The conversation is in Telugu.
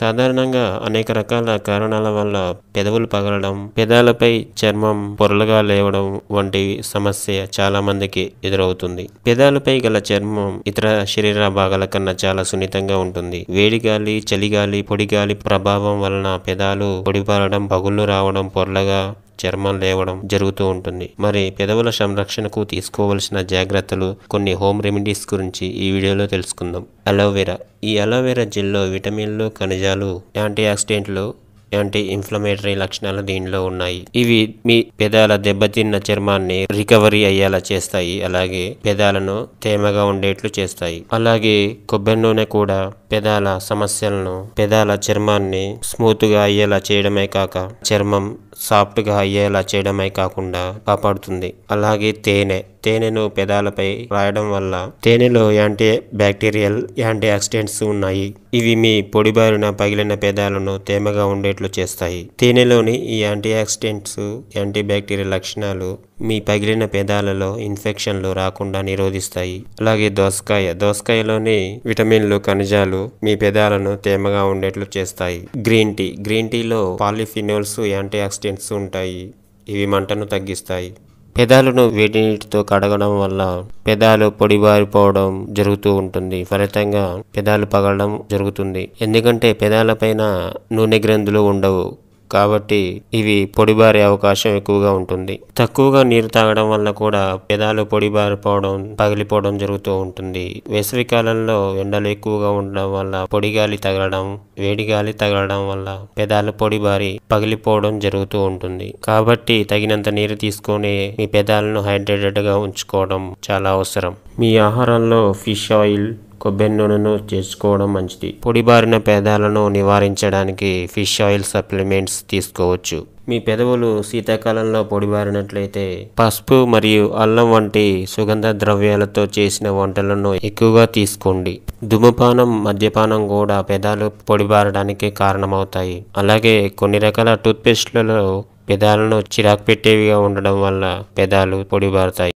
సాధారణంగా అనేక రకాల కారణాల వల్ల పెదవులు పగలడం పెదాలపై చర్మం పొరలుగా లేవడం వంటి సమస్య చాలా మందికి ఎదురవుతుంది పెదాలపై గల చర్మం ఇతర శరీర భాగాల కన్నా చాలా సున్నితంగా ఉంటుంది వేడి గాలి చలిగాలి పొడిగాలి ప్రభావం వలన పెదాలు పొడిపడడం పగుళ్ళు రావడం పొరలగా చర్మం లేవడం జరుగుతూ ఉంటుంది మరి పెదవుల సంరక్షణకు తీసుకోవలసిన జాగ్రత్తలు కొన్ని హోమ్ రెమెడీస్ గురించి ఈ వీడియోలో తెలుసుకుందాం అలోవెరా ఈ అలోవెరా జెల్లో విటమిన్లు ఖనిజాలు యాంటీ ఆక్సిడెంట్లు యాంటీ ఇన్ఫ్లమేటరీ లక్షణాలు దీనిలో ఉన్నాయి ఇవి మీ పెదాల దెబ్బతిన్న చర్మాన్ని రికవరీ అయ్యేలా చేస్తాయి అలాగే పెదాలను తేమగా ఉండేట్లు చేస్తాయి అలాగే కొబ్బరి నూనె కూడా పెదాల సమస్యలను పెదాల చర్మాన్ని స్మూత్గా అయ్యేలా చేయడమే కాక చర్మం సాఫ్ట్గా అయ్యేలా చేయడమే కాకుండా కాపాడుతుంది అలాగే తేనె తేనెను పెదాలపై రాయడం వల్ల తేనెలో యాంటీ బ్యాక్టీరియల్ యాంటీ ఆక్సిడెంట్స్ ఉన్నాయి ఇవి మీ పొడిబారిన పగిలిన పెదాలను తేమగా ఉండేట్లు చేస్తాయి తేనెలోని ఈ యాంటీ ఆక్సిడెంట్స్ యాంటీ బ్యాక్టీరియల్ లక్షణాలు మీ పగిలిన పెదాలలో ఇన్ఫెక్షన్లు రాకుండా నిరోధిస్తాయి అలాగే దోసకాయ దోసకాయలోని విటమిన్లు ఖనిజాలు మీ పెదాలను తేమగా ఉండేట్లు చేస్తాయి గ్రీన్ టీ గ్రీన్ టీలో పాలిఫినోల్స్ యాంటీ ఆక్సిడెంట్స్ ఉంటాయి ఇవి మంటను తగ్గిస్తాయి పెదాలను వేడి నీటితో కడగడం వల్ల పెదాలు పొడిబారిపోవడం జరుగుతూ ఉంటుంది ఫలితంగా పెదాలు పగలడం జరుగుతుంది ఎందుకంటే పెదాలపైన నూనె గ్రంథులు ఉండవు కాబట్టి ఇవి పొడిబారే అవకాశం ఎక్కువగా ఉంటుంది తక్కువగా నీరు తాగడం వల్ల కూడా పెదాలు పొడిబారిపోవడం పగిలిపోవడం జరుగుతూ ఉంటుంది వేసవి కాలంలో ఎండలు ఎక్కువగా ఉండడం వల్ల పొడి గాలి తగలడం వేడి గాలి తగలడం వల్ల పెదాలు పొడిబారి పగిలిపోవడం జరుగుతూ ఉంటుంది కాబట్టి తగినంత నీరు తీసుకొని మీ పెదాలను హైడ్రేటెడ్గా ఉంచుకోవడం చాలా అవసరం మీ ఆహారంలో ఫిష్ ఆయిల్ కొబ్బరినూనెను నూనెను చేసుకోవడం మంచిది పొడిబారిన పేదాలను నివారించడానికి ఫిష్ ఆయిల్ సప్లిమెంట్స్ తీసుకోవచ్చు మీ పెదవులు శీతాకాలంలో పొడిబారినట్లయితే పసుపు మరియు అల్లం వంటి సుగంధ ద్రవ్యాలతో చేసిన వంటలను ఎక్కువగా తీసుకోండి ధుమపానం మద్యపానం కూడా పెదాలు పొడిబారడానికి కారణమవుతాయి అలాగే కొన్ని రకాల టూత్పేస్ట్లలో పెదాలను చిరాకు పెట్టేవిగా ఉండడం వల్ల పెదాలు పొడిబారుతాయి